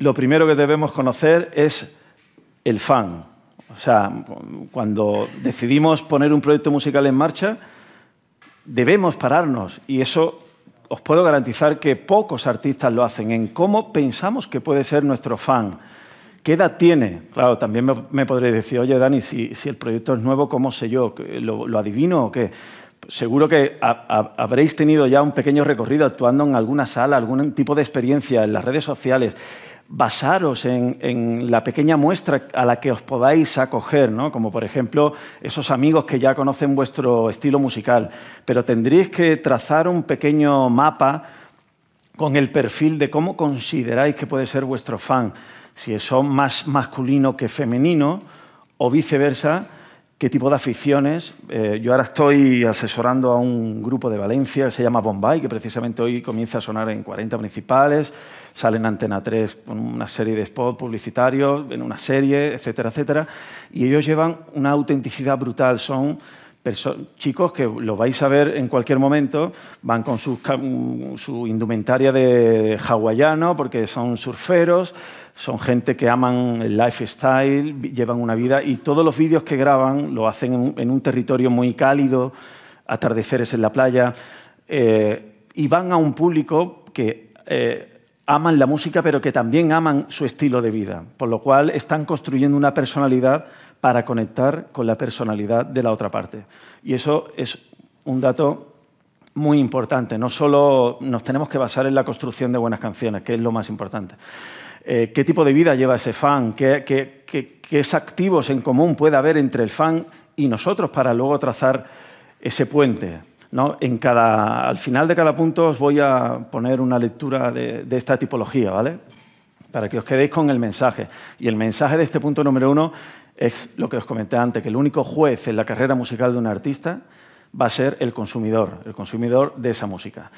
lo primero que debemos conocer es el fan. O sea, cuando decidimos poner un proyecto musical en marcha, debemos pararnos y eso os puedo garantizar que pocos artistas lo hacen, en cómo pensamos que puede ser nuestro fan. ¿Qué edad tiene? Claro, también me, podréis decir, oye Dani, si, el proyecto es nuevo, ¿cómo sé yo? ¿Lo, adivino o qué? Seguro que habréis tenido ya un pequeño recorrido actuando en alguna sala, algún tipo de experiencia en las redes sociales basaros en, la pequeña muestra a la que os podáis acoger, ¿no? como por ejemplo esos amigos que ya conocen vuestro estilo musical, pero tendréis que trazar un pequeño mapa con el perfil de cómo consideráis que puede ser vuestro fan, si es más masculino que femenino o viceversa, qué tipo de aficiones. Eh, yo ahora estoy asesorando a un grupo de Valencia que se llama Bombay, que precisamente hoy comienza a sonar en 40 municipales, salen en Antena 3 con una serie de spots publicitarios, en una serie, etcétera, etcétera. Y ellos llevan una autenticidad brutal, son chicos que lo vais a ver en cualquier momento, van con su, su indumentaria de hawaiano porque son surferos, son gente que aman el lifestyle, llevan una vida y todos los vídeos que graban lo hacen en un territorio muy cálido, atardeceres en la playa, eh, y van a un público que eh, aman la música, pero que también aman su estilo de vida, por lo cual están construyendo una personalidad para conectar con la personalidad de la otra parte. Y eso es un dato muy importante. No solo nos tenemos que basar en la construcción de buenas canciones, que es lo más importante. Eh, ¿Qué tipo de vida lleva ese fan? ¿Qué, qué, qué, activos en común puede haber entre el fan y nosotros para luego trazar ese puente? En al final de cada punto os voy a poner una lectura de, de esta tipología, ¿vale? Para que os quedéis con el mensaje. Y el mensaje de este punto número uno es lo que os comenté antes, que el único juez en la carrera musical de un artista va a ser el consumidor, el consumidor de esa música.